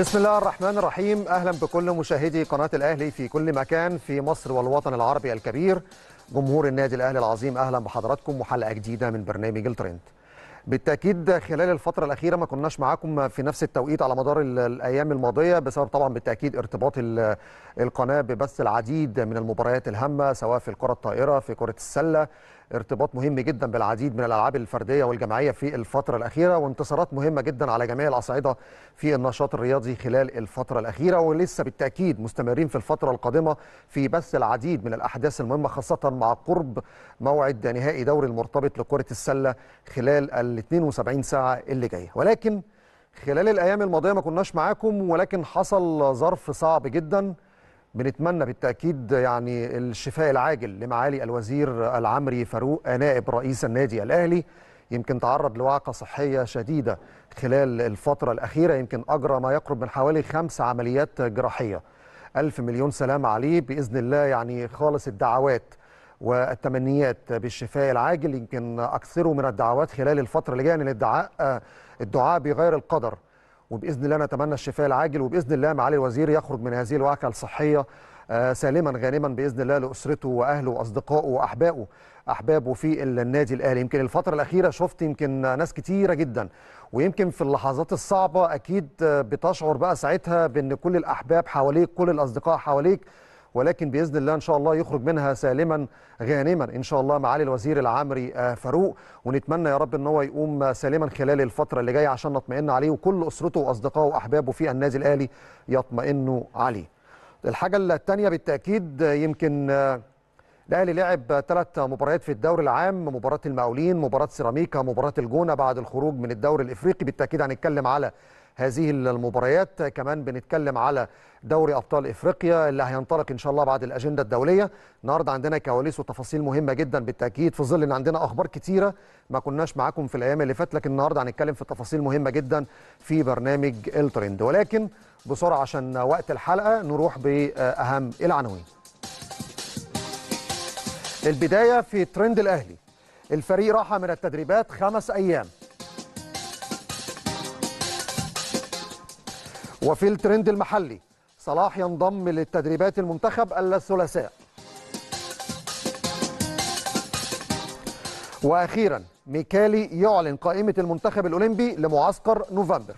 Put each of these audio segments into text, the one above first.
بسم الله الرحمن الرحيم اهلا بكل مشاهدي قناه الاهلي في كل مكان في مصر والوطن العربي الكبير جمهور النادي الاهلي العظيم اهلا بحضراتكم وحلقه جديده من برنامج الترند بالتاكيد خلال الفتره الاخيره ما كناش معاكم في نفس التوقيت على مدار الايام الماضيه بسبب طبعا بالتاكيد ارتباط القناه ببث العديد من المباريات الهامه سواء في الكره الطائره في كره السله ارتباط مهم جدا بالعديد من الالعاب الفرديه والجماعيه في الفتره الاخيره وانتصارات مهمه جدا على جميع الاصعده في النشاط الرياضي خلال الفتره الاخيره ولسه بالتاكيد مستمرين في الفتره القادمه في بث العديد من الاحداث المهمه خاصه مع قرب موعد نهائي دوري المرتبط لكره السله خلال ال 72 ساعه اللي جايه ولكن خلال الايام الماضيه ما كناش معاكم ولكن حصل ظرف صعب جدا بنتمنى بالتأكيد يعني الشفاء العاجل لمعالي الوزير العمري فاروق نائب رئيس النادي الأهلي يمكن تعرض لوعقه صحية شديدة خلال الفترة الأخيرة يمكن أجرى ما يقرب من حوالي خمس عمليات جراحية ألف مليون سلام عليه بإذن الله يعني خالص الدعوات والتمنيات بالشفاء العاجل يمكن أكثره من الدعوات خلال الفترة اللي جاية لأن الدعاء الدعاء بيغير القدر وباذن الله نتمنى الشفاء العاجل وباذن الله معالي الوزير يخرج من هذه الوعكه الصحيه آه، سالما غانما باذن الله لاسرته واهله واصدقائه واحبائه احبابه في النادي الاهلي يمكن الفتره الاخيره شفت يمكن ناس كثيره جدا ويمكن في اللحظات الصعبه اكيد آه، بتشعر بقى ساعتها بان كل الاحباب حواليك كل الاصدقاء حواليك ولكن باذن الله ان شاء الله يخرج منها سالما غانما ان شاء الله معالي الوزير العامري آه، فاروق ونتمنى يا رب ان هو يقوم سالما خلال الفتره اللي جايه عشان نطمئن عليه وكل اسرته واصدقائه واحبابه في النادي الاهلي يطمئنوا عليه. الحاجه الثانيه بالتاكيد يمكن آه، الاهلي لعب ثلاث مباريات في الدوري العام مباراه المقاولين مباراه سيراميكا مباراه الجونه بعد الخروج من الدوري الافريقي بالتاكيد هنتكلم على هذه المباريات كمان بنتكلم على دوري ابطال افريقيا اللي هينطلق ان شاء الله بعد الاجنده الدوليه النهارده عندنا كواليس وتفاصيل مهمه جدا بالتاكيد في ظل ان عندنا اخبار كتيره ما كناش معاكم في الايام اللي فاتت لكن النهارده هنتكلم في تفاصيل مهمه جدا في برنامج الترند ولكن بسرعه عشان وقت الحلقه نروح باهم العناوين البدايه في ترند الاهلي الفريق راح من التدريبات خمس ايام وفي الترند المحلي صلاح ينضم للتدريبات المنتخب الثلاثاء واخيرا ميكالي يعلن قائمه المنتخب الاولمبي لمعسكر نوفمبر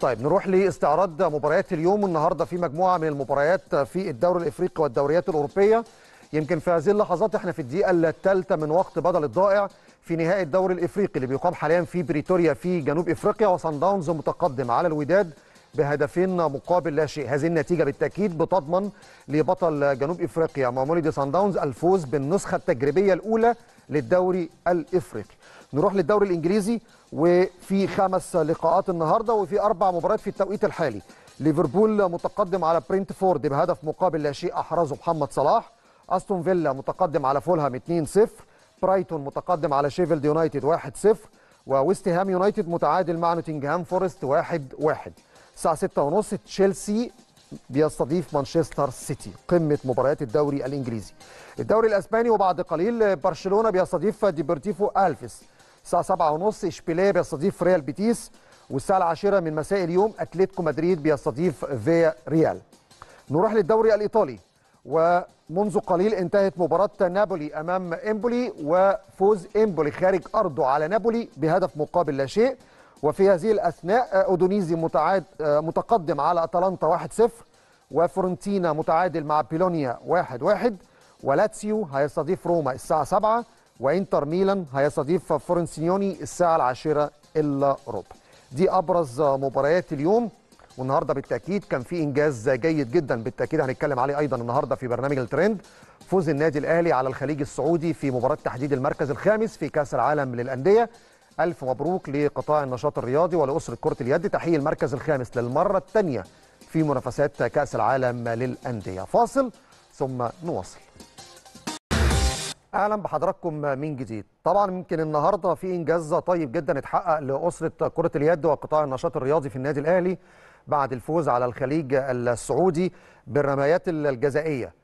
طيب نروح لاستعراض مباريات اليوم النهارده في مجموعه من المباريات في الدوري الافريقي والدوريات الاوروبيه يمكن في هذه اللحظات احنا في الدقيقه الثالثه من وقت بدل الضائع في نهائي الدوري الافريقي اللي بيقام حاليا في بريتوريا في جنوب افريقيا وصن داونز متقدم على الوداد بهدفين مقابل لا شيء هذه النتيجه بالتاكيد بتضمن لبطل جنوب افريقيا ماموليدي صن داونز الفوز بالنسخه التجريبيه الاولى للدوري الافريقي نروح للدوري الانجليزي وفي خمس لقاءات النهارده وفي اربع مباريات في التوقيت الحالي ليفربول متقدم على برينتفورد بهدف مقابل لا شيء احرزه محمد صلاح استون فيلا متقدم على فولهام 2-0 برايتون متقدم على شيفيلد يونايتد 1-0 وويست هام يونايتد متعادل مع نوتنجهام فورست 1-1 واحد واحد. الساعة 6:30 تشيلسي بيستضيف مانشستر سيتي قمة مباريات الدوري الإنجليزي الدوري الأسباني وبعد قليل برشلونة بيستضيف ديبرتيفو ألفيس الساعة 7:30 إشبيلية بيستضيف ريال بيتيس والساعة العاشرة من مساء اليوم أتلتيكو مدريد بيستضيف فيا ريال نروح للدوري الإيطالي و منذ قليل انتهت مباراة نابولي أمام إمبولي وفوز إمبولي خارج أرضه على نابولي بهدف مقابل لا شيء وفي هذه الأثناء أودونيزي متعاد متقدم على أتلانتا 1-0 وفورنتينا متعادل مع بيلونيا 1-1 ولاتسيو هيستضيف روما الساعة 7 وإنتر ميلان هيستضيف فورنسيوني الساعة العاشرة إلا ربع دي أبرز مباريات اليوم والنهارده بالتاكيد كان في انجاز جيد جدا بالتاكيد هنتكلم عليه ايضا النهارده في برنامج الترند فوز النادي الاهلي على الخليج السعودي في مباراه تحديد المركز الخامس في كاس العالم للانديه الف مبروك لقطاع النشاط الرياضي ولاسره كره اليد تحقيق المركز الخامس للمره الثانيه في منافسات كاس العالم للانديه فاصل ثم نواصل اهلا بحضراتكم من جديد طبعا يمكن النهارده في انجاز طيب جدا اتحقق لاسره كره اليد وقطاع النشاط الرياضي في النادي الاهلي بعد الفوز على الخليج السعودي بالرميات الجزائيه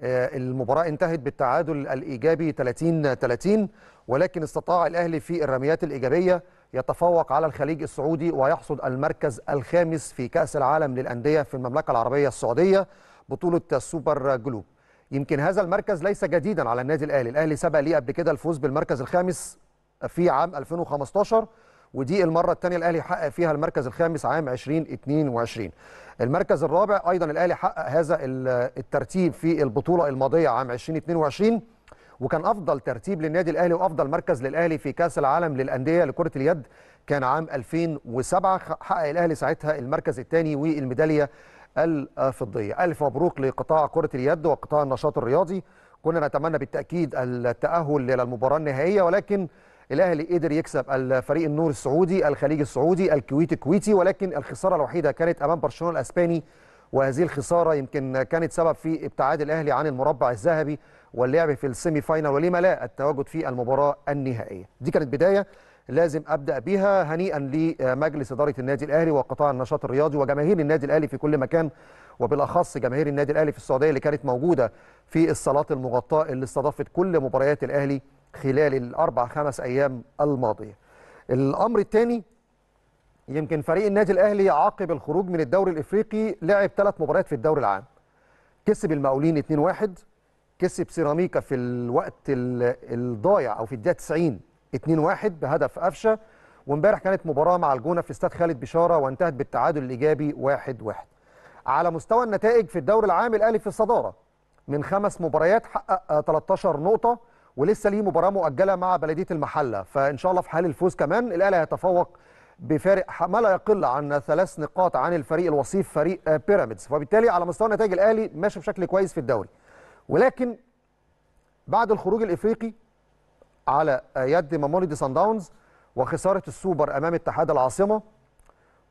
آه، المباراه انتهت بالتعادل الايجابي 30 30 ولكن استطاع الاهلي في الرميات الايجابيه يتفوق على الخليج السعودي ويحصد المركز الخامس في كاس العالم للانديه في المملكه العربيه السعوديه بطوله السوبر جلوب يمكن هذا المركز ليس جديدا على النادي الاهلي الاهلي سبق ليه قبل كده الفوز بالمركز الخامس في عام 2015 ودي المره الثانيه الاهلي حقق فيها المركز الخامس عام 2022 المركز الرابع ايضا الاهلي حقق هذا الترتيب في البطوله الماضيه عام 2022 وكان افضل ترتيب للنادي الاهلي وافضل مركز للاهلي في كاس العالم للانديه لكره اليد كان عام 2007 حقق الاهلي ساعتها المركز الثاني والميداليه الفضيه الف مبروك لقطاع كره اليد وقطاع النشاط الرياضي كنا نتمنى بالتاكيد التاهل للمباراه النهائيه ولكن الاهلي قدر يكسب الفريق النور السعودي الخليج السعودي الكويت الكويتي ولكن الخساره الوحيده كانت امام برشلونه الاسباني وهذه الخساره يمكن كانت سبب في ابتعاد الاهلي عن المربع الذهبي واللعب في السيمي فاينال ولما لا التواجد في المباراه النهائيه دي كانت بدايه لازم ابدا بها هنيئا لمجلس اداره النادي الاهلي وقطاع النشاط الرياضي وجماهير النادي الاهلي في كل مكان وبالاخص جماهير النادي الاهلي في السعوديه اللي كانت موجوده في الصالات المغطاه اللي استضافت كل مباريات الاهلي خلال الأربع خمس أيام الماضية الأمر الثاني يمكن فريق النادي الأهلي عقب الخروج من الدوري الإفريقي لعب ثلاث مباريات في الدوري العام كسب المقاولين 2-1 كسب سيراميكا في الوقت الضايع أو في الدقيقة 90 2-1 بهدف قفشه وامبارح كانت مباراه مع الجونه في استاد خالد بشاره وانتهت بالتعادل الايجابي 1-1 على مستوى النتائج في الدوري العام الاهلي في الصداره من خمس مباريات حقق 13 نقطه ولسه ليه مباراه مؤجله مع بلديه المحله فان شاء الله في حال الفوز كمان الاهلي هيتفوق بفارق ما لا يقل عن ثلاث نقاط عن الفريق الوصيف فريق آه، بيراميدز فبالتالي على مستوى النتائج الاهلي ماشي بشكل كويس في الدوري ولكن بعد الخروج الافريقي على يد دي سان داونز وخساره السوبر امام اتحاد العاصمه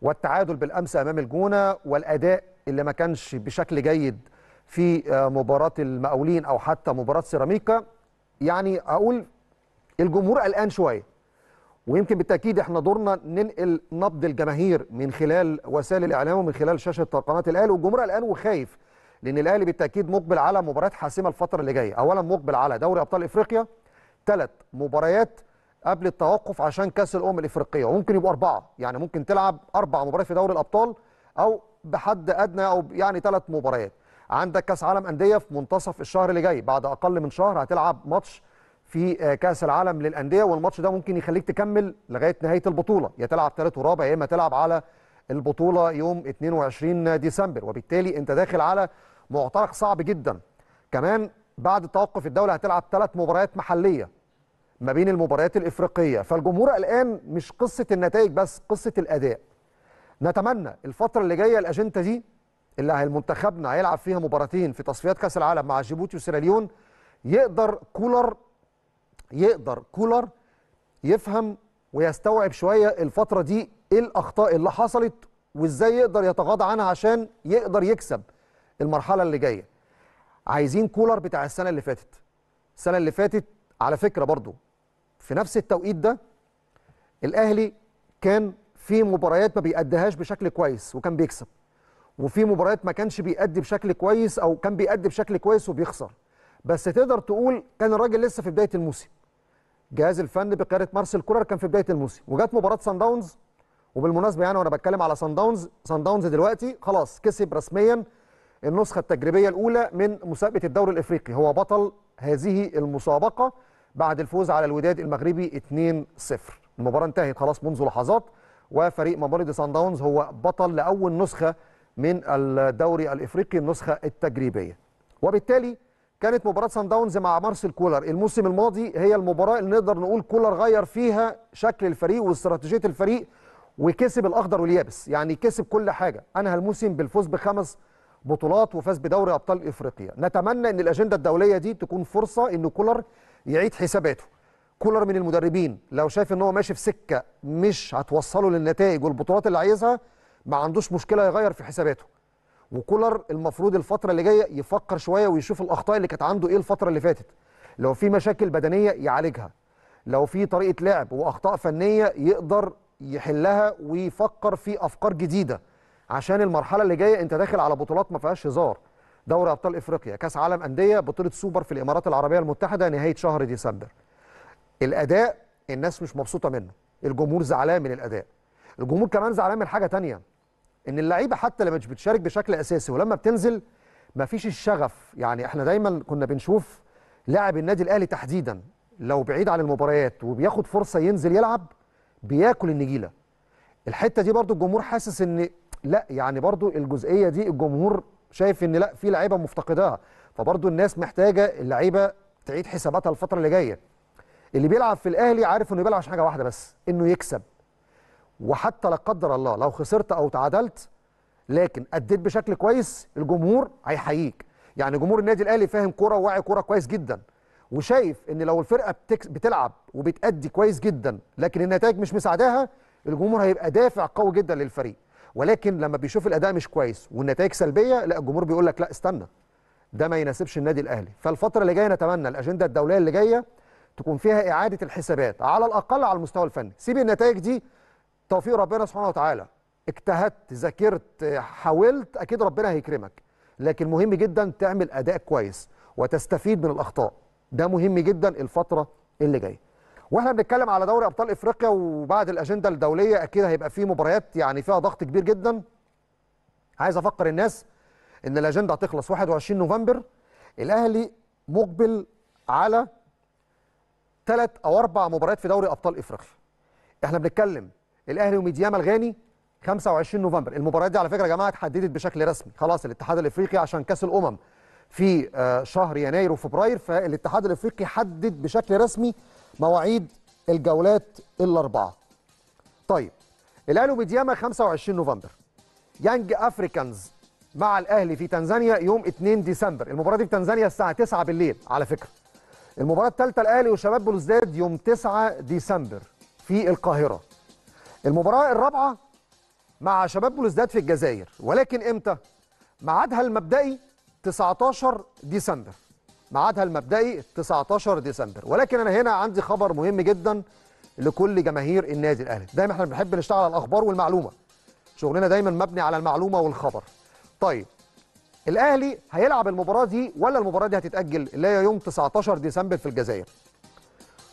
والتعادل بالامس امام الجونه والاداء اللي ما كانش بشكل جيد في آه، مباراه المقاولين او حتى مباراه سيراميكا يعني اقول الجمهور قلقان شويه ويمكن بالتاكيد احنا دورنا ننقل نبض الجماهير من خلال وسائل الاعلام ومن خلال شاشه قناه الاهلي والجمهور قلقان وخايف لان الاهلي بالتاكيد مقبل على مباريات حاسمه الفتره اللي جايه اولا مقبل على دوري ابطال افريقيا ثلاث مباريات قبل التوقف عشان كاس الامم الافريقيه وممكن يبقوا اربعه يعني ممكن تلعب اربع مباريات في دوري الابطال او بحد ادنى او يعني ثلاث مباريات عندك كاس عالم انديه في منتصف الشهر اللي جاي بعد اقل من شهر هتلعب ماتش في آه، كاس العالم للانديه والماتش ده ممكن يخليك تكمل لغايه نهايه البطوله يا تلعب ثالث ورابع يا اما تلعب على البطوله يوم 22 ديسمبر وبالتالي انت داخل على معترك صعب جدا كمان بعد توقف الدوله هتلعب ثلاث مباريات محليه ما بين المباريات الافريقيه فالجمهور الان مش قصه النتائج بس قصه الاداء نتمنى الفتره اللي جايه الاجنده دي اللي منتخبنا هيلعب فيها مباراتين في تصفيات كاس العالم مع جيبوتي وسيراليون يقدر كولر يقدر كولر يفهم ويستوعب شويه الفتره دي ايه الاخطاء اللي حصلت وازاي يقدر يتغاضى عنها عشان يقدر يكسب المرحله اللي جايه عايزين كولر بتاع السنه اللي فاتت السنه اللي فاتت على فكره برضو في نفس التوقيت ده الاهلي كان في مباريات ما بيأديهاش بشكل كويس وكان بيكسب وفي مباريات ما كانش بيأدي بشكل كويس او كان بيأدي بشكل كويس وبيخسر بس تقدر تقول كان الراجل لسه في بدايه الموسم جهاز الفن بقياده مارسيل كولر كان في بدايه الموسم وجات مباراه سان داونز وبالمناسبه يعني وانا بتكلم على سان داونز سان داونز دلوقتي خلاص كسب رسميا النسخه التجريبيه الاولى من مسابقه الدوري الافريقي هو بطل هذه المسابقه بعد الفوز على الوداد المغربي 2-0 المباراه انتهت خلاص منذ لحظات وفريق مباريد سان داونز هو بطل لاول نسخه من الدوري الافريقي النسخه التجريبيه وبالتالي كانت مباراه سان داونز مع مارسيل كولر الموسم الماضي هي المباراه اللي نقدر نقول كولر غير فيها شكل الفريق واستراتيجيه الفريق وكسب الاخضر واليابس يعني كسب كل حاجه انهى الموسم بالفوز بخمس بطولات وفاز بدوري ابطال افريقيا نتمنى ان الاجنده الدوليه دي تكون فرصه ان كولر يعيد حساباته كولر من المدربين لو شايف ان هو ماشي في سكه مش هتوصله للنتائج والبطولات اللي عايزها ما عندوش مشكله يغير في حساباته وكولر المفروض الفتره اللي جايه يفكر شويه ويشوف الاخطاء اللي كانت عنده ايه الفتره اللي فاتت لو في مشاكل بدنيه يعالجها لو في طريقه لعب واخطاء فنيه يقدر يحلها ويفكر في افكار جديده عشان المرحله اللي جايه انت داخل على بطولات ما فيهاش هزار دوري ابطال افريقيا كاس عالم انديه بطوله سوبر في الامارات العربيه المتحده نهايه شهر ديسمبر الاداء الناس مش مبسوطه منه الجمهور زعلان من الاداء الجمهور كمان زعلان من حاجه تانية ان اللعيبه حتى لما مش بتشارك بشكل اساسي ولما بتنزل مفيش الشغف يعني احنا دايما كنا بنشوف لاعب النادي الاهلي تحديدا لو بعيد عن المباريات وبياخد فرصه ينزل يلعب بياكل النجيله الحته دي برضو الجمهور حاسس ان لا يعني برضو الجزئيه دي الجمهور شايف ان لا في لعيبه مفتقداها فبرضو الناس محتاجه اللعيبه تعيد حساباتها الفتره اللي جايه اللي بيلعب في الاهلي عارف انه بيلعب عشان حاجه واحده بس انه يكسب وحتى لا قدر الله لو خسرت او تعادلت لكن اديت بشكل كويس الجمهور هيحييك يعني جمهور النادي الاهلي فاهم كوره وواعي كوره كويس جدا وشايف ان لو الفرقه بتلعب وبتادي كويس جدا لكن النتائج مش مساعداها الجمهور هيبقى دافع قوي جدا للفريق ولكن لما بيشوف الاداء مش كويس والنتائج سلبيه لا الجمهور بيقول لك لا استنى ده ما يناسبش النادي الاهلي فالفتره اللي جايه نتمنى الاجنده الدوليه اللي جايه تكون فيها اعاده الحسابات على الاقل على المستوى الفني سيب النتائج دي توفيق ربنا سبحانه وتعالى اجتهدت ذاكرت حاولت اكيد ربنا هيكرمك لكن مهم جدا تعمل اداء كويس وتستفيد من الاخطاء ده مهم جدا الفتره اللي جايه واحنا بنتكلم على دوري ابطال افريقيا وبعد الاجنده الدوليه اكيد هيبقى في مباريات يعني فيها ضغط كبير جدا عايز افكر الناس ان الاجنده هتخلص 21 نوفمبر الاهلي مقبل على ثلاث او اربع مباريات في دوري ابطال افريقيا احنا بنتكلم الاهلي وميديام الغاني 25 نوفمبر المباريات دي على فكره يا جماعه اتحددت بشكل رسمي خلاص الاتحاد الافريقي عشان كاس الامم في آه، شهر يناير وفبراير فالاتحاد الافريقي حدد بشكل رسمي مواعيد الجولات الاربعه طيب الاهلي وميدياما 25 نوفمبر يانج افريكانز مع الاهلي في تنزانيا يوم 2 ديسمبر المباراه دي في تنزانيا الساعه 9 بالليل على فكره المباراه الثالثه الاهلي وشباب بلوزداد يوم 9 ديسمبر في القاهره المباراه الرابعه مع شباب بلوزداد في الجزائر ولكن امتى ميعادها المبدئي 19 ديسمبر ميعادها المبدئي 19 ديسمبر ولكن انا هنا عندي خبر مهم جدا لكل جماهير النادي الاهلي دايما احنا بنحب نشتغل على الاخبار والمعلومه شغلنا دايما مبني على المعلومه والخبر طيب الاهلي هيلعب المباراه دي ولا المباراه دي هتتاجل اللي هي يوم 19 ديسمبر في الجزائر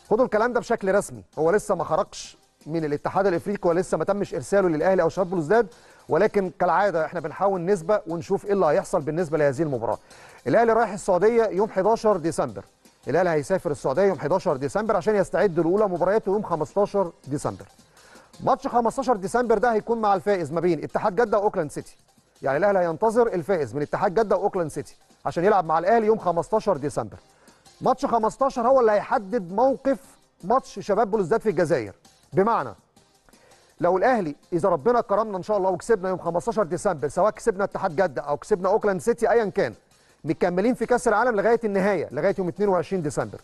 خدوا الكلام ده بشكل رسمي هو لسه ما خرجش من الاتحاد الافريقي ولسه ما تمش ارساله للاهلي او شباب بلوزداد ولكن كالعاده احنا بنحاول نسبه ونشوف ايه اللي هيحصل بالنسبه لهذه المباراه. الاهلي رايح السعوديه يوم 11 ديسمبر. الاهلي هيسافر السعوديه يوم 11 ديسمبر عشان يستعد لاولى مبارياته يوم 15 ديسمبر. ماتش 15 ديسمبر ده هيكون مع الفائز ما بين اتحاد جده واوكلاند سيتي. يعني الاهلي هينتظر الفائز من اتحاد جده واوكلاند سيتي عشان يلعب مع الاهلي يوم 15 ديسمبر. ماتش 15 هو اللي هيحدد موقف ماتش شباب بلوزداد في الجزائر. بمعنى لو الاهلي اذا ربنا كرمنا ان شاء الله وكسبنا يوم 15 ديسمبر سواء كسبنا اتحاد جده او كسبنا اوكلاند سيتي ايا كان مكملين في كاس العالم لغايه النهايه لغايه يوم 22 ديسمبر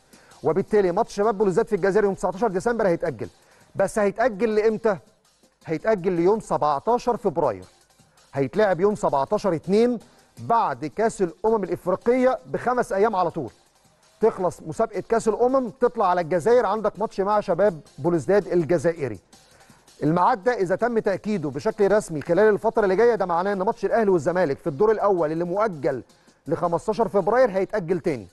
وبالتالي ماتش شباب بلوزات في الجزائر يوم 19 ديسمبر هيتاجل بس هيتاجل لامتى هيتاجل ليوم 17 فبراير هيتلعب يوم 17 2 بعد كاس الامم الافريقيه بخمس ايام على طول تخلص مسابقه كاس الامم تطلع على الجزائر عندك ماتش مع شباب بولزداد الجزائري الميعاد ده اذا تم تاكيده بشكل رسمي خلال الفتره اللي جايه ده معناه ان ماتش الاهلي والزمالك في الدور الاول اللي مؤجل ل 15 فبراير هيتاجل تاني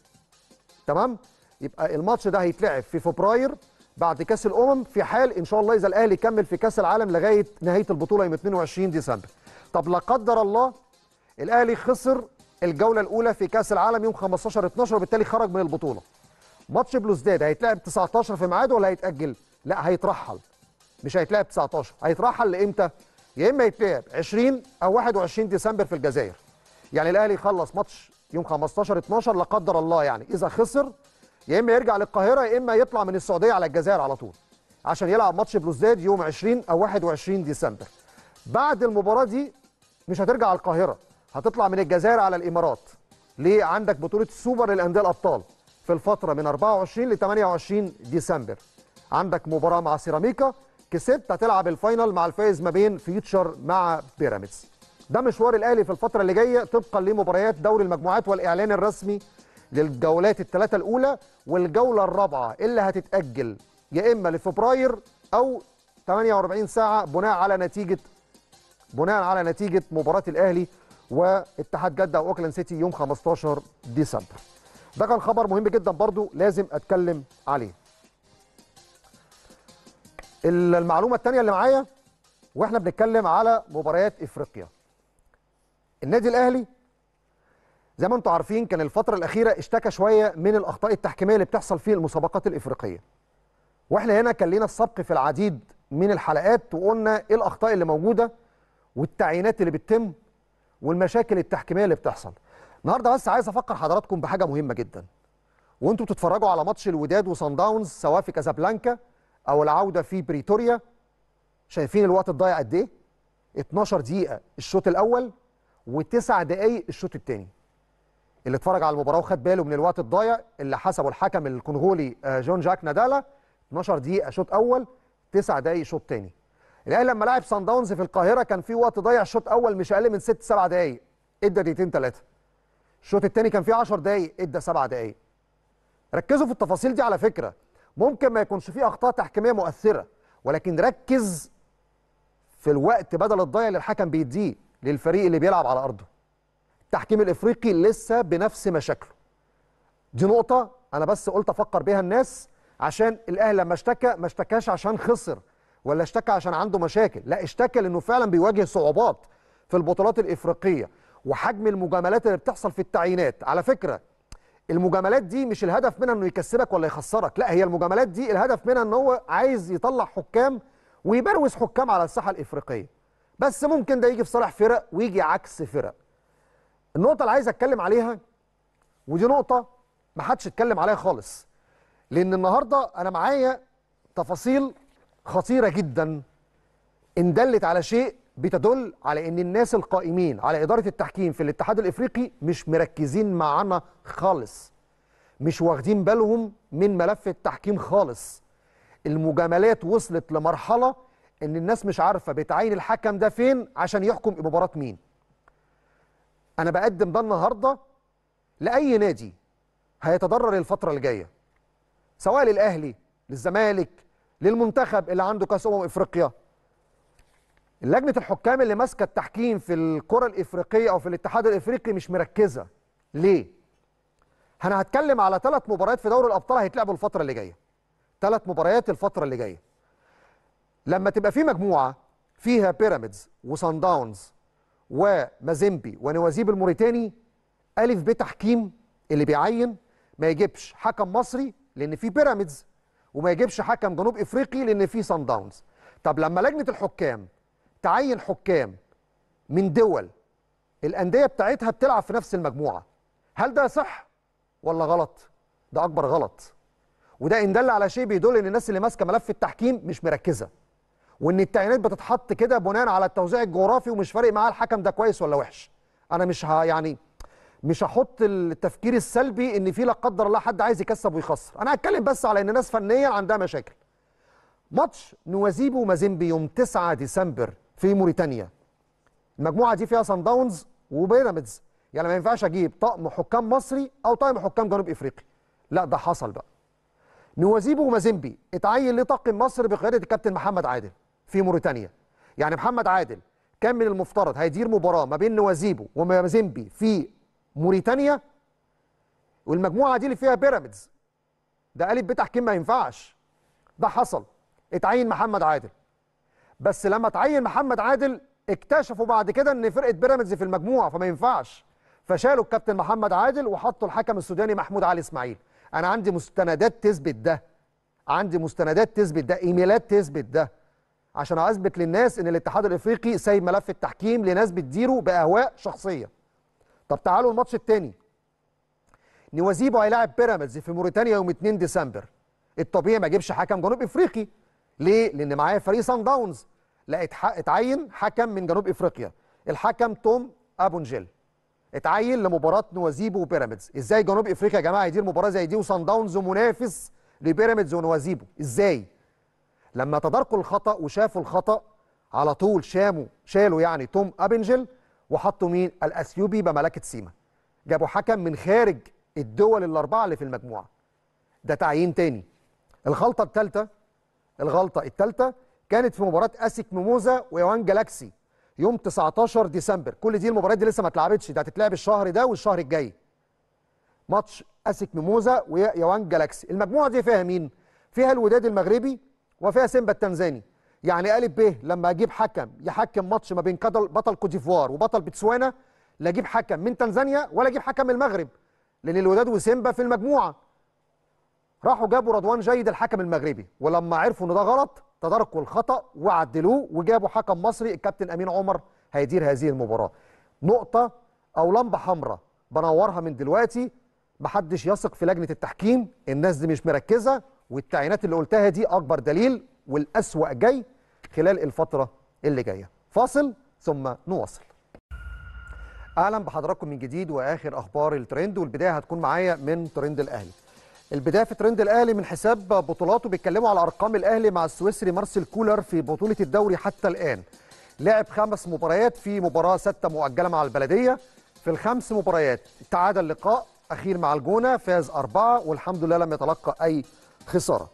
تمام يبقى الماتش ده هيتلعب في فبراير بعد كاس الامم في حال ان شاء الله اذا الاهلي كمل في كاس العالم لغايه نهايه البطوله يوم 22 ديسمبر طب لا قدر الله الاهلي خسر الجوله الاولى في كاس العالم يوم 15 12 وبالتالي خرج من البطوله ماتش بلوزداد هيتلعب 19 في ميعاده ولا هيتاجل لا هيترحل مش هيتلعب 19 هيترحل لامتى يا اما يتلعب 20 او 21 ديسمبر في الجزائر يعني الاهلي يخلص ماتش يوم 15 12 لا قدر الله يعني اذا خسر يا اما يرجع للقاهره يا اما يطلع من السعوديه على الجزائر على طول عشان يلعب ماتش بلوزداد يوم 20 او 21 ديسمبر بعد المباراه دي مش هترجع على القاهره هتطلع من الجزائر على الامارات ليه عندك بطوله السوبر للانديه الابطال في الفتره من 24 ل 28 ديسمبر عندك مباراه مع سيراميكا كسبت هتلعب الفاينل مع الفايز ما بين فيوتشر مع بيراميدز ده مشوار الاهلي في الفتره اللي جايه طبقا لمباريات دوري المجموعات والاعلان الرسمي للجولات الثلاثه الاولى والجوله الرابعه اللي هتتاجل يا اما لفبراير او 48 ساعه بناء على نتيجه بناء على نتيجه مباراه الاهلي واتحاد جده واوكلاند سيتي يوم 15 ديسمبر ده كان خبر مهم جدا برضو لازم اتكلم عليه المعلومه الثانيه اللي معايا واحنا بنتكلم على مباريات افريقيا النادي الاهلي زي ما انتم عارفين كان الفتره الاخيره اشتكى شويه من الاخطاء التحكيميه اللي بتحصل في المسابقات الافريقيه واحنا هنا كان لينا السبق في العديد من الحلقات وقلنا ايه الاخطاء اللي موجوده والتعيينات اللي بتتم والمشاكل التحكيميه اللي بتحصل النهارده بس عايز افكر حضراتكم بحاجه مهمه جدا وانتم بتتفرجوا على ماتش الوداد وصن داونز سواء في كازابلانكا او العوده في بريتوريا شايفين الوقت الضايع قد ايه 12 دقيقه الشوط الاول وتسع دقايق الشوط الثاني اللي اتفرج على المباراه وخد باله من الوقت الضايع اللي حسبه الحكم الكونغولي آه، جون جاك نادالا 12 دقيقه شوط اول 9 دقايق شوط ثاني الاهلي لما لعب سان داونز في القاهره كان في وقت ضيع شوط اول مش اقل من 6 7 دقائق ادى دقيقتين ثلاثه الشوط الثاني كان فيه 10 دقائق ادى 7 دقائق ركزوا في التفاصيل دي على فكره ممكن ما يكونش فيه اخطاء تحكيميه مؤثره ولكن ركز في الوقت بدل الضيع اللي الحكم بيديه للفريق اللي بيلعب على ارضه التحكيم الافريقي لسه بنفس مشاكله دي نقطه انا بس قلت افكر بيها الناس عشان الاهلي لما اشتكى ما اشتكاش عشان خسر ولا اشتكى عشان عنده مشاكل لا اشتكى لانه فعلا بيواجه صعوبات في البطولات الافريقيه وحجم المجاملات اللي بتحصل في التعيينات على فكره المجاملات دي مش الهدف منها انه يكسبك ولا يخسرك لا هي المجاملات دي الهدف منها ان هو عايز يطلع حكام ويبروز حكام على الساحه الافريقيه بس ممكن ده يجي في صالح فرق ويجي عكس فرق النقطه اللي عايز اتكلم عليها ودي نقطه ما حدش اتكلم عليها خالص لان النهارده انا معايا تفاصيل خطيرة جدا إن دلت على شيء بتدل على إن الناس القائمين على إدارة التحكيم في الاتحاد الإفريقي مش مركزين معانا خالص مش واخدين بالهم من ملف التحكيم خالص المجاملات وصلت لمرحلة إن الناس مش عارفة بتعين الحكم ده فين عشان يحكم مباراة مين أنا بقدم ده النهاردة لأي نادي هيتضرر الفترة الجاية سواء للأهلي للزمالك للمنتخب اللي عنده كاس امم افريقيا لجنه الحكام اللي ماسكه التحكيم في الكره الافريقيه او في الاتحاد الافريقي مش مركزه ليه انا هتكلم على ثلاث مباريات في دوري الابطال هيتلعبوا الفتره اللي جايه ثلاث مباريات الفتره اللي جايه لما تبقى في مجموعه فيها بيراميدز وسان داونز ومازيمبي ونوازيب الموريتاني الف ب تحكيم اللي بيعين ما يجيبش حكم مصري لان في بيراميدز وما يجيبش حكم جنوب افريقي لان في سان داونز طب لما لجنه الحكام تعين حكام من دول الانديه بتاعتها بتلعب في نفس المجموعه هل ده صح ولا غلط ده اكبر غلط وده ان دل على شيء بيدل ان الناس اللي ماسكه ملف التحكيم مش مركزه وان التعيينات بتتحط كده بناء على التوزيع الجغرافي ومش فارق معاها الحكم ده كويس ولا وحش انا مش يعني مش هحط التفكير السلبي ان في لا قدر الله حد عايز يكسب ويخسر انا هتكلم بس على ان ناس فنيا عندها مشاكل ماتش نوازيبو ومازيمبي يوم 9 ديسمبر في موريتانيا المجموعه دي فيها سان داونز وبيراميدز يعني ما ينفعش اجيب طقم حكام مصري او طقم حكام جنوب افريقي لا ده حصل بقى نوازيبو ومازيمبي اتعين ليه طاقم مصر بقياده الكابتن محمد عادل في موريتانيا يعني محمد عادل كان من المفترض هيدير مباراه ما بين نوازيبو ومازيمبي في موريتانيا والمجموعه دي اللي فيها بيراميدز ده قالب كم ما ينفعش ده حصل اتعين محمد عادل بس لما اتعين محمد عادل اكتشفوا بعد كده ان فرقه بيراميدز في المجموعه فما ينفعش فشالوا الكابتن محمد عادل وحطوا الحكم السوداني محمود علي اسماعيل انا عندي مستندات تثبت ده عندي مستندات تثبت ده ايميلات تثبت ده عشان اثبت للناس ان الاتحاد الافريقي سايب ملف التحكيم لناس بتديره باهواء شخصيه طب تعالوا الماتش الثاني نوازيبو هيلاعب بيراميدز في موريتانيا يوم 2 ديسمبر الطبيعي ما اجيبش حكم جنوب افريقي ليه لان معايا فريق سان داونز لا اتعين حكم من جنوب افريقيا الحكم توم ابونجيل اتعين لمباراه نوازيبو وبيراميدز ازاي جنوب افريقيا يا جماعه يدير مباراه زي دي وسان داونز منافس لبيراميدز ونوازيبو ازاي لما تداركوا الخطا وشافوا الخطا على طول شاموا شالوا يعني توم ابنجل وحطوا مين الاثيوبي بملكه سيما جابوا حكم من خارج الدول الاربعه اللي في المجموعه ده تعيين تاني الغلطه الثالثه الغلطه الثالثه كانت في مباراه اسيك ميموزا ويوان جالاكسي يوم 19 ديسمبر كل دي المباريات دي لسه ما اتلعبتش ده هتتلعب الشهر ده والشهر الجاي ماتش اسيك ميموزا ويوان جالاكسي المجموعه دي فيها مين فيها الوداد المغربي وفيها سيمبا التنزاني يعني ا ب لما اجيب حكم يحكم ماتش ما بين بطل ديفوار وبطل بتسوانا لا اجيب حكم من تنزانيا ولا اجيب حكم من المغرب لان الوداد وسيمبا في المجموعه راحوا جابوا رضوان جيد الحكم المغربي ولما عرفوا ان ده غلط تداركوا الخطا وعدلوه وجابوا حكم مصري الكابتن امين عمر هيدير هذه المباراه نقطه او لمبه حمراء بنورها من دلوقتي محدش يثق في لجنه التحكيم الناس دي مش مركزه والتعيينات اللي قلتها دي اكبر دليل والأسوأ جاي خلال الفترة اللي جاية فاصل ثم نواصل أهلا بحضراتكم من جديد وآخر أخبار الترند والبداية هتكون معايا من ترند الأهلي البدايه في ترند الاهلي من حساب بطولاته بيتكلموا على ارقام الاهلي مع السويسري مارسيل كولر في بطوله الدوري حتى الان لعب خمس مباريات في مباراه سته مؤجله مع البلديه في الخمس مباريات تعادل لقاء اخير مع الجونه فاز اربعه والحمد لله لم يتلقى اي خساره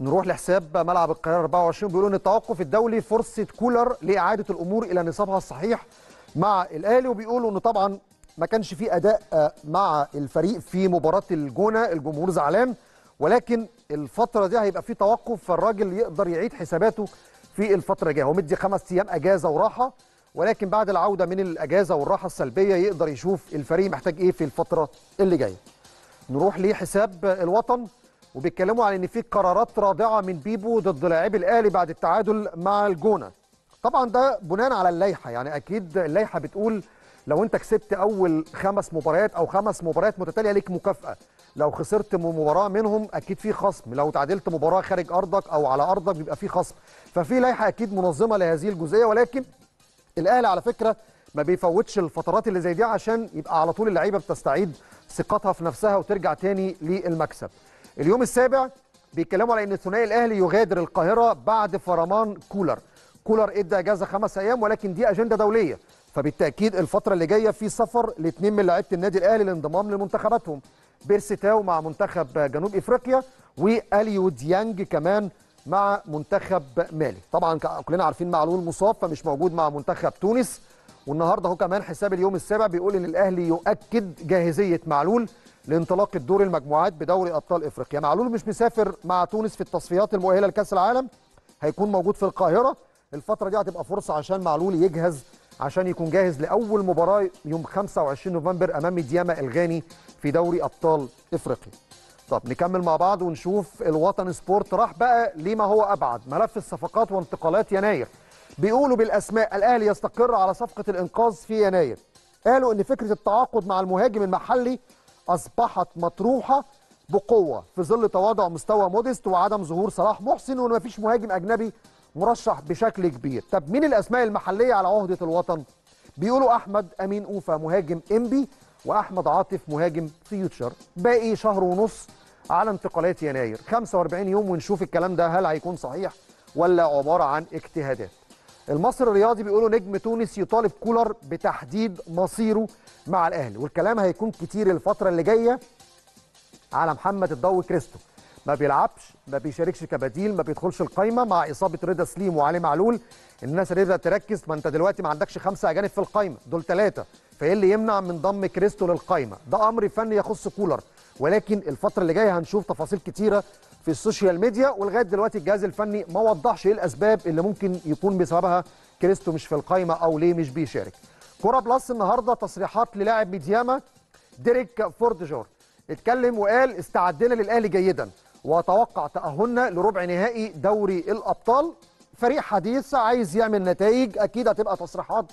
نروح لحساب ملعب القاهره 24 بيقولوا ان التوقف الدولي فرصه كولر لاعاده الامور الى نصابها الصحيح مع الاهلي وبيقولوا ان طبعا ما كانش في اداء آه، مع الفريق في مباراه الجونه الجمهور زعلان ولكن الفتره دي هيبقى في توقف فالراجل يقدر يعيد حساباته في الفتره الجايه هو مدي خمس ايام اجازه وراحه ولكن بعد العوده من الاجازه والراحه السلبيه يقدر يشوف الفريق محتاج ايه في الفتره اللي جايه نروح لحساب الوطن وبيتكلموا عن ان في قرارات رادعه من بيبو ضد لاعبي الاهلي بعد التعادل مع الجونه طبعا ده بناء على اللائحه يعني اكيد اللائحه بتقول لو انت كسبت اول خمس مباريات او خمس مباريات متتاليه ليك مكافاه لو خسرت مباراه منهم اكيد في خصم لو تعادلت مباراه خارج ارضك او على ارضك بيبقى في خصم ففي لائحه اكيد منظمه لهذه الجزئيه ولكن الاهلي على فكره ما بيفوتش الفترات اللي زي دي عشان يبقى على طول اللعيبه بتستعيد ثقتها في نفسها وترجع تاني للمكسب اليوم السابع بيتكلموا على ان الثنائي الاهلي يغادر القاهره بعد فرمان كولر كولر ادى اجازه خمس ايام ولكن دي اجنده دوليه فبالتاكيد الفتره اللي جايه في سفر لاثنين من لعيبه النادي الاهلي الانضمام لمنتخباتهم بيرسيتاو مع منتخب جنوب افريقيا واليو ديانج كمان مع منتخب مالي طبعا كلنا عارفين معلول مصاب فمش موجود مع منتخب تونس والنهارده هو كمان حساب اليوم السابع بيقول ان الاهلي يؤكد جاهزيه معلول لانطلاق الدور المجموعات بدوري ابطال افريقيا معلول مش مسافر مع تونس في التصفيات المؤهله لكاس العالم هيكون موجود في القاهره الفتره دي هتبقى فرصه عشان معلول يجهز عشان يكون جاهز لاول مباراه يوم 25 نوفمبر امام دياما الغاني في دوري ابطال افريقيا طب نكمل مع بعض ونشوف الوطن سبورت راح بقى لما هو ابعد ملف الصفقات وانتقالات يناير بيقولوا بالاسماء الاهلي يستقر على صفقه الانقاذ في يناير قالوا ان فكره التعاقد مع المهاجم المحلي اصبحت مطروحه بقوه في ظل تواضع مستوى موديست وعدم ظهور صلاح محسن وما فيش مهاجم اجنبي مرشح بشكل كبير طب مين الاسماء المحليه على عهده الوطن بيقولوا احمد امين اوفا مهاجم انبي واحمد عاطف مهاجم فيوتشر باقي شهر ونص على انتقالات يناير 45 يوم ونشوف الكلام ده هل هيكون صحيح ولا عباره عن اجتهادات المصري الرياضي بيقولوا نجم تونس يطالب كولر بتحديد مصيره مع الاهلي والكلام هيكون كتير الفتره اللي جايه على محمد الضو كريستو ما بيلعبش ما بيشاركش كبديل ما بيدخلش القايمه مع اصابه رضا سليم وعلي معلول الناس هتبدا تركز ما انت دلوقتي ما عندكش خمسه اجانب في القايمه دول ثلاثه فايه اللي يمنع من ضم كريستو للقايمه ده امر فني يخص كولر ولكن الفتره اللي جايه هنشوف تفاصيل كتيره في السوشيال ميديا ولغايه دلوقتي الجهاز الفني ما وضحش ايه الاسباب اللي ممكن يكون بسببها كريستو مش في القايمه او ليه مش بيشارك. كوره بلس النهارده تصريحات للاعب ميدياما ديريك فورد اتكلم وقال استعدنا للاهلي جيدا واتوقع تاهلنا لربع نهائي دوري الابطال فريق حديث عايز يعمل نتائج اكيد هتبقى تصريحات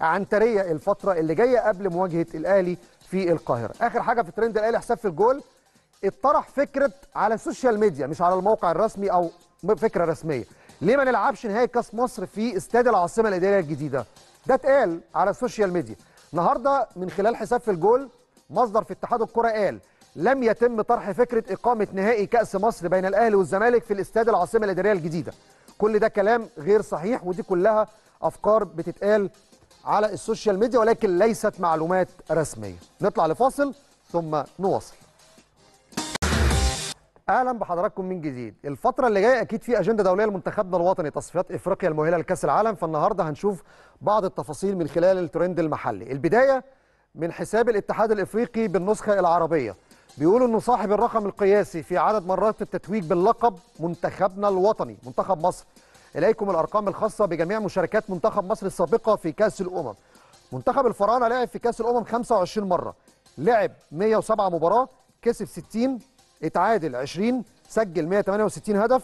عنتريه الفتره اللي جايه قبل مواجهه الاهلي في القاهره اخر حاجه في ترند الاهلي حساب في الجول اتطرح فكره على السوشيال ميديا مش على الموقع الرسمي او فكره رسميه ليه ما نلعبش نهائي كاس مصر في استاد العاصمه الاداريه الجديده ده اتقال على السوشيال ميديا النهارده من خلال حساب في الجول مصدر في اتحاد الكره قال لم يتم طرح فكره اقامه نهائي كاس مصر بين الاهلي والزمالك في الاستاد العاصمه الاداريه الجديده كل ده كلام غير صحيح ودي كلها افكار بتتقال على السوشيال ميديا ولكن ليست معلومات رسميه نطلع لفاصل ثم نواصل اهلا بحضراتكم من جديد الفتره اللي جايه اكيد في اجنده دوليه لمنتخبنا الوطني تصفيات افريقيا المؤهله لكاس العالم فالنهارده هنشوف بعض التفاصيل من خلال الترند المحلي البدايه من حساب الاتحاد الافريقي بالنسخه العربيه بيقولوا انه صاحب الرقم القياسي في عدد مرات التتويج باللقب منتخبنا الوطني منتخب مصر اليكم الارقام الخاصه بجميع مشاركات منتخب مصر السابقه في كاس الامم منتخب الفراعنه لعب في كاس الامم 25 مره لعب 107 مباراه كسب 60 اتعادل 20 سجل 168 هدف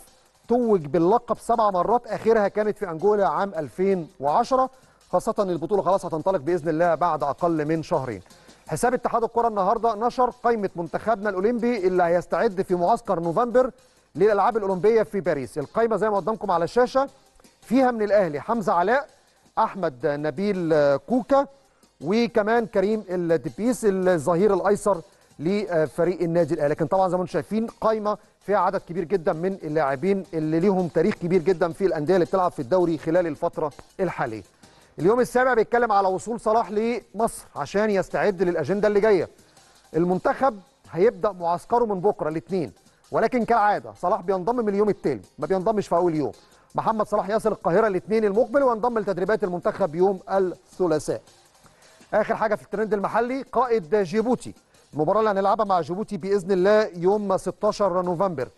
توج باللقب سبع مرات اخرها كانت في انجولا عام 2010 خاصه البطوله خلاص هتنطلق باذن الله بعد اقل من شهرين حساب اتحاد الكره النهارده نشر قائمه منتخبنا الاولمبي اللي هيستعد في معسكر نوفمبر للالعاب الاولمبيه في باريس القائمه زي ما قدامكم على الشاشه فيها من الاهلي حمزه علاء احمد نبيل كوكا وكمان كريم الدبيس الظهير الايسر لفريق النادي الاهلي لكن طبعا زي ما انتم شايفين قايمه فيها عدد كبير جدا من اللاعبين اللي ليهم تاريخ كبير جدا في الانديه اللي بتلعب في الدوري خلال الفتره الحاليه اليوم السابع بيتكلم على وصول صلاح لمصر عشان يستعد للاجنده اللي جايه المنتخب هيبدا معسكره من بكره الاثنين ولكن كالعاده صلاح بينضم من اليوم التالي ما بينضمش في اول يوم محمد صلاح يصل القاهره الاثنين المقبل وينضم لتدريبات المنتخب يوم الثلاثاء اخر حاجه في الترند المحلي قائد جيبوتي المباراه اللي هنلعبها مع جيبوتي باذن الله يوم 16 نوفمبر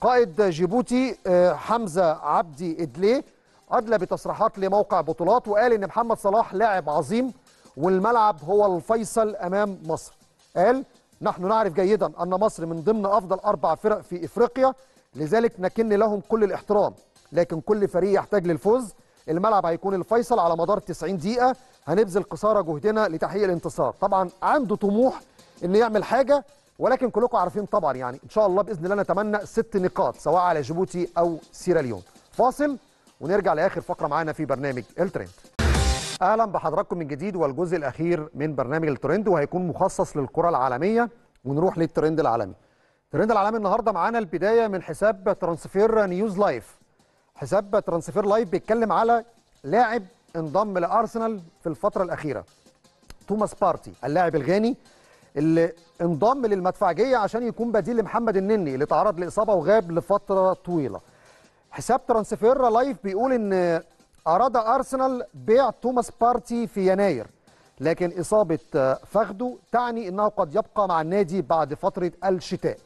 قائد جيبوتي آه، حمزه عبدي ادليه ادلى بتصريحات لموقع بطولات وقال ان محمد صلاح لاعب عظيم والملعب هو الفيصل امام مصر قال نحن نعرف جيدا ان مصر من ضمن افضل اربع فرق في افريقيا لذلك نكن لهم كل الاحترام لكن كل فريق يحتاج للفوز الملعب هيكون الفيصل على مدار 90 دقيقه هنبذل قصارى جهدنا لتحقيق الانتصار طبعا عنده طموح انه يعمل حاجه ولكن كلكم عارفين طبعا يعني ان شاء الله باذن الله نتمنى ست نقاط سواء على جيبوتي او سيراليون فاصل ونرجع لاخر فقره معانا في برنامج الترند اهلا بحضراتكم من جديد والجزء الاخير من برنامج الترند وهيكون مخصص للكره العالميه ونروح للترند العالمي الترند العالمي النهارده معانا البدايه من حساب ترانسفير نيوز لايف حساب ترانسفير لايف بيتكلم على لاعب انضم لارسنال في الفتره الاخيره توماس بارتي اللاعب الغاني اللي انضم للمدفعجيه عشان يكون بديل لمحمد النني اللي تعرض لاصابه وغاب لفتره طويله. حساب ترانسفير لايف بيقول ان اراد ارسنال بيع توماس بارتي في يناير لكن اصابه فخده تعني انه قد يبقى مع النادي بعد فتره الشتاء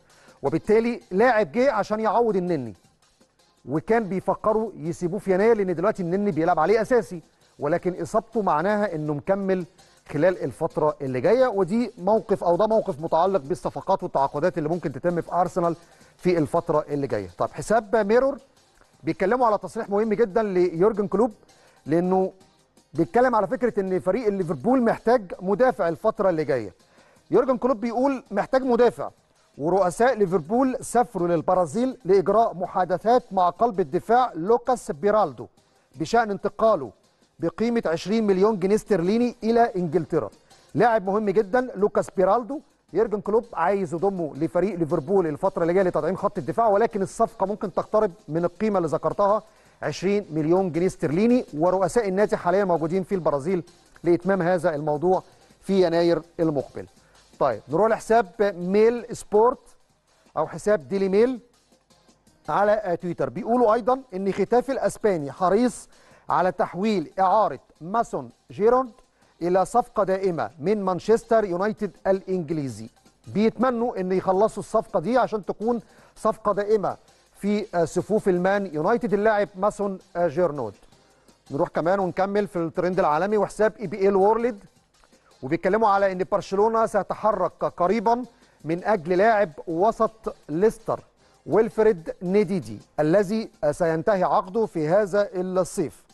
وبالتالي لاعب جه عشان يعوض النني وكان بيفكروا يسيبوه في يناير لان دلوقتي النني بيلعب عليه اساسي ولكن اصابته معناها انه مكمل خلال الفتره اللي جايه ودي موقف او ده موقف متعلق بالصفقات والتعاقدات اللي ممكن تتم في ارسنال في الفتره اللي جايه طب حساب ميرور بيتكلموا على تصريح مهم جدا ليورجن كلوب لانه بيتكلم على فكره ان فريق ليفربول محتاج مدافع الفتره اللي جايه يورجن كلوب بيقول محتاج مدافع ورؤساء ليفربول سافروا للبرازيل لاجراء محادثات مع قلب الدفاع لوكاس بيرالدو بشان انتقاله بقيمه 20 مليون جنيه استرليني الى انجلترا لاعب مهم جدا لوكاس بيرالدو يرجن كلوب عايز يضمه لفريق ليفربول الفتره اللي جايه لتدعيم خط الدفاع ولكن الصفقه ممكن تقترب من القيمه اللي ذكرتها 20 مليون جنيه استرليني ورؤساء النادي حاليا موجودين في البرازيل لاتمام هذا الموضوع في يناير المقبل. طيب نروح لحساب ميل سبورت او حساب ديلي ميل على تويتر بيقولوا ايضا ان ختاف الاسباني حريص على تحويل إعارة ماسون جيروند إلى صفقة دائمة من مانشستر يونايتد الإنجليزي بيتمنوا أن يخلصوا الصفقة دي عشان تكون صفقة دائمة في صفوف المان يونايتد اللاعب ماسون جيرنود نروح كمان ونكمل في الترند العالمي وحساب اي بي ال وورلد وبيتكلموا على ان برشلونه سيتحرك قريبا من اجل لاعب وسط ليستر ويلفريد نيديدي الذي سينتهي عقده في هذا الصيف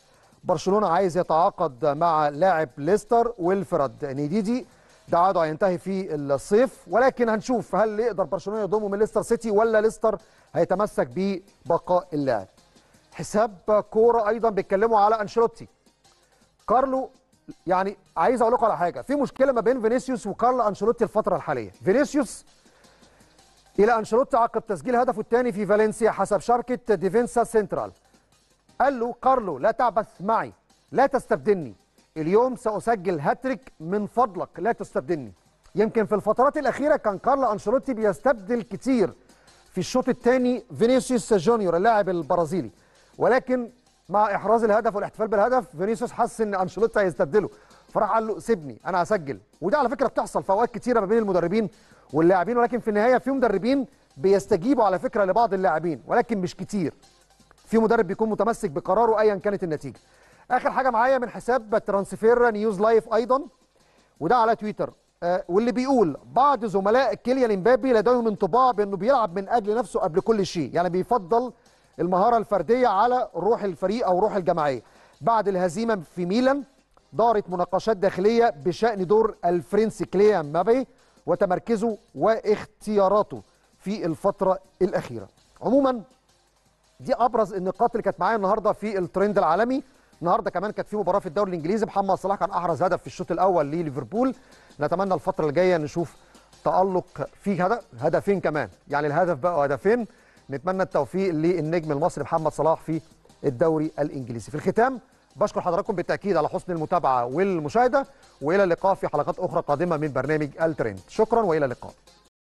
برشلونة عايز يتعاقد مع لاعب ليستر ويلفرد نديدي ده عاده هينتهي في الصيف ولكن هنشوف هل يقدر برشلونة يضمه من ليستر سيتي ولا ليستر هيتمسك ببقاء اللاعب حساب كورة أيضا بيتكلموا على أنشيلوتي كارلو يعني عايز أقول لكم على حاجة في مشكلة ما بين فينيسيوس وكارلو أنشيلوتي الفترة الحالية فينيسيوس إلى أنشيلوتي عقب تسجيل هدفه الثاني في فالنسيا حسب شركة ديفينسا سنترال قال له كارلو لا تعبث معي لا تستبدلني اليوم سأسجل هاتريك من فضلك لا تستبدلني يمكن في الفترات الأخيرة كان كارلو أنشيلوتي بيستبدل كتير في الشوط الثاني فينيسيوس جونيور اللاعب البرازيلي ولكن مع إحراز الهدف والاحتفال بالهدف فينيسيوس حس إن أنشيلوتي هيستبدله فراح قال له سيبني أنا هسجل وده على فكرة بتحصل في أوقات كتيرة ما بين المدربين واللاعبين ولكن في النهاية في مدربين بيستجيبوا على فكرة لبعض اللاعبين ولكن مش كتير في مدرب بيكون متمسك بقراره ايا كانت النتيجه اخر حاجه معايا من حساب ترانسفيرا نيوز لايف ايضا وده على تويتر آه واللي بيقول بعض زملاء كيليان امبابي لديهم انطباع بانه بيلعب من اجل نفسه قبل كل شيء يعني بيفضل المهاره الفرديه على روح الفريق او روح الجماعيه بعد الهزيمه في ميلان دارت مناقشات داخليه بشان دور الفرنسي كليان مبابي وتمركزه واختياراته في الفتره الاخيره عموما دي ابرز النقاط اللي كانت معايا النهارده في الترند العالمي النهارده كمان كانت في مباراه في الدوري الانجليزي محمد صلاح كان احرز هدف في الشوط الاول لليفربول نتمنى الفتره الجايه نشوف تالق في هدف هدفين كمان يعني الهدف بقى هدفين نتمنى التوفيق للنجم المصري محمد صلاح في الدوري الانجليزي في الختام بشكر حضراتكم بالتاكيد على حسن المتابعه والمشاهده والى اللقاء في حلقات اخرى قادمه من برنامج الترند شكرا والى اللقاء